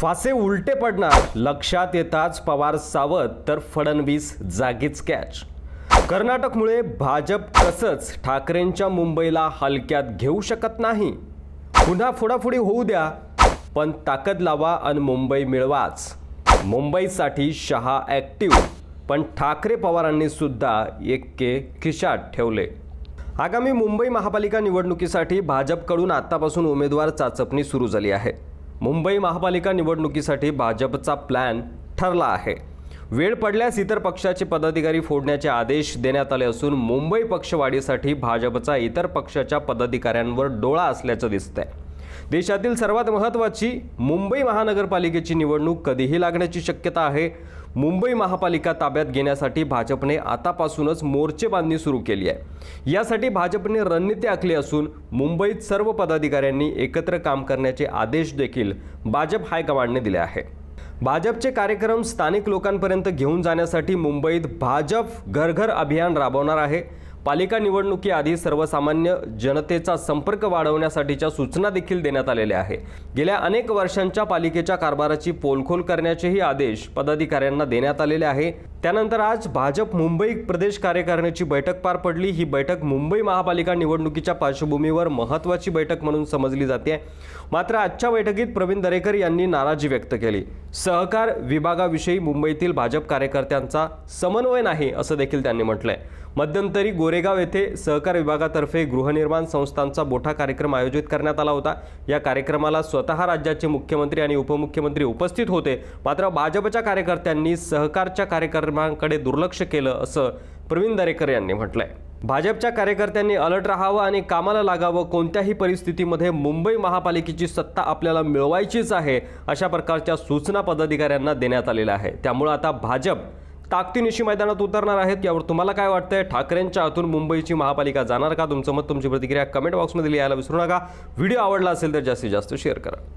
फासे उलटे पडणार लक्षात येताच पवार सावध तर फडणवीस जागीच कॅच कर्नाटकमुळे भाजप कसंच ठाकरेंच्या मुंबईला हलक्यात घेऊ शकत नाही पुन्हा फुडाफुडी होऊ द्या पण ताकद लावा आणि मुंबई मिळवाच मुंबईसाठी शहा ॲक्टिव्ह पण ठाकरे पवारांनी सुद्धा के खिशात ठेवले आगामी मुंबई महापालिका निवडणुकीसाठी भाजपकडून आतापासून उमेदवार चाचपणी सुरू झाली आहे मुंबई महापालिका निवडणुकीसाठी भाजपचा प्लॅन ठरला आहे वेळ पडल्यास इतर पक्षाचे पदाधिकारी फोडण्याचे आदेश देण्यात आले असून मुंबई पक्षवाढीसाठी भाजपचा इतर पक्षाच्या पदाधिकाऱ्यांवर डोळा असल्याचं दिसतंय देशातील सर्वात महत्त्वाची मुंबई महानगरपालिकेची निवडणूक कधीही लागण्याची शक्यता आहे मुंबई महापालिका ताब्यात घेण्यासाठी भाजपने आतापासूनच मोर्चे बांधणी सुरू केली आहे यासाठी भाजपने रणनीती आखली असून मुंबईत सर्व पदाधिकाऱ्यांनी एकत्र काम करण्याचे आदेश देखील भाजप हायकमांडने दिले आहे भाजपचे कार्यक्रम स्थानिक लोकांपर्यंत घेऊन जाण्यासाठी मुंबईत भाजप घरघर अभियान राबवणार आहे पालिका निवडणुकीआधी सर्वसामान्य जनतेचा संपर्क वाढवण्यासाठीच्या सूचना देखील देण्यात आलेल्या आहे गेल्या अनेक वर्षांच्या पालिकेच्या कारभाराची पोलखोल करण्याचेही आदेश पदाधिकाऱ्यांना देण्यात आलेले आहे त्यानंतर आज भाजप मुंबई प्रदेश कार्यकारिणीची बैठक पार पडली ही बैठक मुंबई महापालिका निवडणुकीच्या पार्श्वभूमीवर महत्त्वाची बैठक म्हणून समजली जाते मात्र आजच्या बैठकीत प्रवीण दरेकर यांनी नाराजी व्यक्त केली सहकार विभागाविषयी मुंबईतील भाजप कार्यकर्त्यांचा समन्वय नाही असं देखील त्यांनी म्हटलंय मध्यंतरी गो गोरेगाव येथे सहकार विभागातर्फे गृहनिर्माण संस्थांचा मोठा कार्यक्रम आयोजित करण्यात आला होता या कार्यक्रमाला स्वतः राज्याचे मुख्यमंत्री आणि उपमुख्यमंत्री उपस्थित होते मात्र भाजपच्या कार्यकर्त्यांनी सहकारच्या कार्यक्रमांकडे दुर्लक्ष केलं असं प्रवीण दरेकर यांनी म्हटलंय भाजपच्या कार्यकर्त्यांनी अलर्ट राहावं आणि कामाला लागावं कोणत्याही परिस्थितीमध्ये मुंबई महापालिकेची सत्ता आपल्याला मिळवायचीच आहे अशा प्रकारच्या सूचना पदाधिकाऱ्यांना देण्यात आलेल्या आहे त्यामुळं आता भाजप ताकदीनिशी मैदानात उतरणार आहेत यावर तुम्हाला काय वाटतंय ठाकरेंच्या हातून मुंबईची महापालिका जाणार का तुमचं मत तुमची प्रतिक्रिया कमेंट बॉक्समध्ये लिहायला विसरू नका व्हिडिओ आवडला असेल तर जास्तीत जास्त शेअर करा